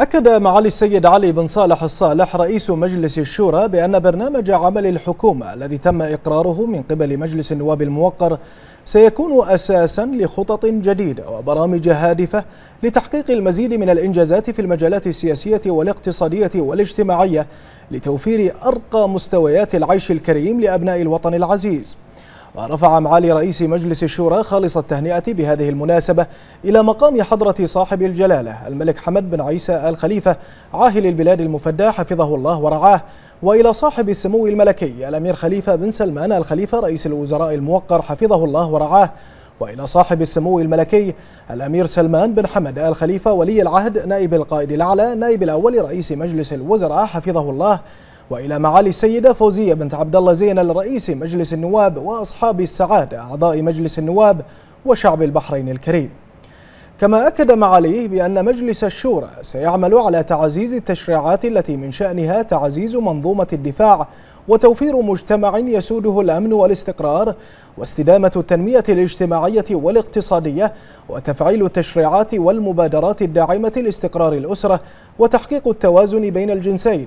أكد معالي السيد علي بن صالح الصالح رئيس مجلس الشورى بأن برنامج عمل الحكومة الذي تم إقراره من قبل مجلس النواب الموقر سيكون أساسا لخطط جديدة وبرامج هادفة لتحقيق المزيد من الإنجازات في المجالات السياسية والاقتصادية والاجتماعية لتوفير أرقى مستويات العيش الكريم لأبناء الوطن العزيز ورفع معالي رئيس مجلس الشورى خالص التهنئة بهذه المناسبة إلى مقام حضرة صاحب الجلالة الملك حمد بن عيسى آل خليفة عاهل البلاد المفدى حفظه الله ورعاه وإلى صاحب السمو الملكي الأمير خليفة بن سلمان آل خليفة رئيس الوزراء الموقر حفظه الله ورعاه وإلى صاحب السمو الملكي الأمير سلمان بن حمد آل خليفة ولي العهد نائب القائد الأعلى نائب الأول رئيس مجلس الوزراء حفظه الله وإلى معالي السيدة فوزية بنت عبد الله زينة الرئيس مجلس النواب وأصحاب السعادة أعضاء مجلس النواب وشعب البحرين الكريم كما أكد معاليه بأن مجلس الشورى سيعمل على تعزيز التشريعات التي من شأنها تعزيز منظومة الدفاع وتوفير مجتمع يسوده الأمن والاستقرار واستدامة التنمية الاجتماعية والاقتصادية وتفعيل التشريعات والمبادرات الداعمة لاستقرار الأسرة وتحقيق التوازن بين الجنسين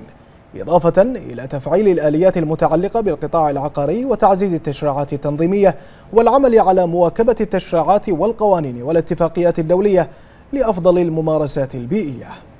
إضافة إلى تفعيل الآليات المتعلقة بالقطاع العقاري وتعزيز التشريعات التنظيمية والعمل على مواكبة التشريعات والقوانين والاتفاقيات الدولية لأفضل الممارسات البيئية